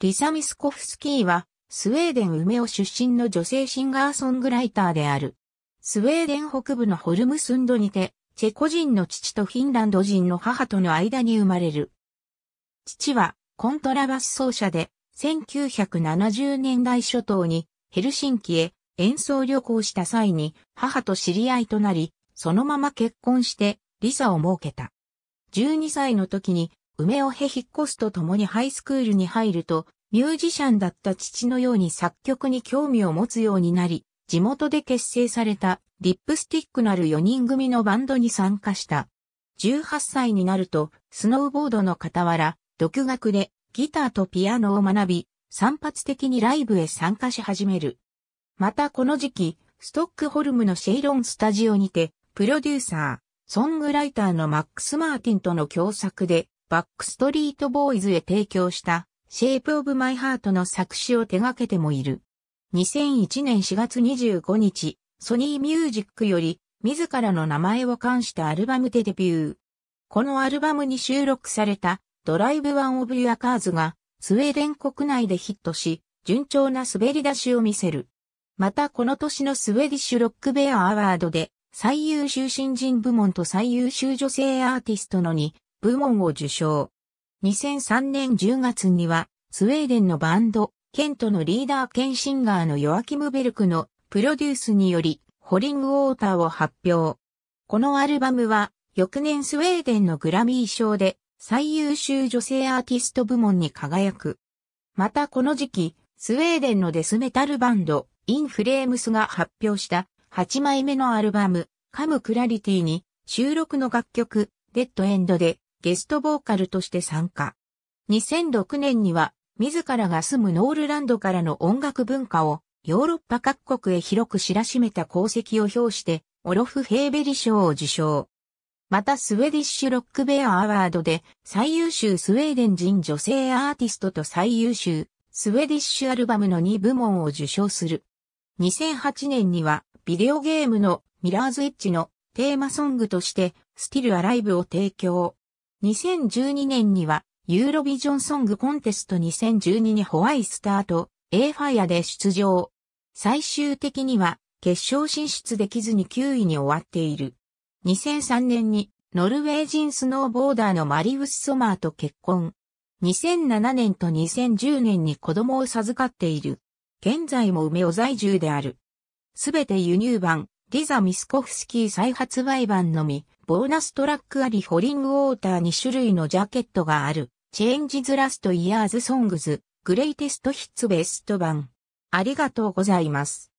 リサ・ミスコフスキーは、スウェーデン梅尾出身の女性シンガーソングライターである。スウェーデン北部のホルムスンドにて、チェコ人の父とフィンランド人の母との間に生まれる。父は、コントラバス奏者で、1970年代初頭にヘルシンキへ演奏旅行した際に母と知り合いとなり、そのまま結婚してリサを設けた。12歳の時に梅尾へ引っ越すとともにハイスクールに入ると、ミュージシャンだった父のように作曲に興味を持つようになり、地元で結成されたリップスティックなる4人組のバンドに参加した。18歳になると、スノーボードの傍ら、独学でギターとピアノを学び、散発的にライブへ参加し始める。またこの時期、ストックホルムのシェイロンスタジオにて、プロデューサー、ソングライターのマックス・マーティンとの共作で、バックストリートボーイズへ提供したシェイプオブマイハートの作詞を手掛けてもいる。2001年4月25日、ソニーミュージックより、自らの名前を冠したアルバムでデビュー。このアルバムに収録された、ドライブ・ワン・オブ・ユア・カーズが、スウェーデン国内でヒットし、順調な滑り出しを見せる。またこの年のスウェディッシュ・ロック・ベア・アワードで、最優秀新人部門と最優秀女性アーティストの2部門を受賞。2003年10月には、スウェーデンのバンド、ケントのリーダー兼シンガーのヨアキム・ベルクのプロデュースにより、ホリング・ウォーターを発表。このアルバムは、翌年スウェーデンのグラミー賞で最優秀女性アーティスト部門に輝く。またこの時期、スウェーデンのデスメタルバンド、インフレームスが発表した8枚目のアルバム、カム・クラリティに収録の楽曲、デッドエンドでゲストボーカルとして参加。2006年には、自らが住むノールランドからの音楽文化をヨーロッパ各国へ広く知らしめた功績を表して、オロフ・ヘーベリ賞を受賞。またスウェディッシュ・ロック・ベア・アワードで最優秀スウェーデン人女性アーティストと最優秀スウェディッシュアルバムの2部門を受賞する。2008年にはビデオゲームのミラーズ・エッジのテーマソングとしてスティル・アライブを提供。2012年には、ユーロビジョンソングコンテスト2012にホワイスターと A ファイアで出場。最終的には、決勝進出できずに9位に終わっている。2003年に、ノルウェー人スノーボーダーのマリウス・ソマーと結婚。2007年と2010年に子供を授かっている。現在も梅を在住である。すべて輸入版、リザ・ミスコフスキー再発売版のみ、ボーナストラックありホリングウォーター2種類のジャケットがある。チェンジズラストイヤーズソングズ、グレイテストヒッツベスト版。ありがとうございます。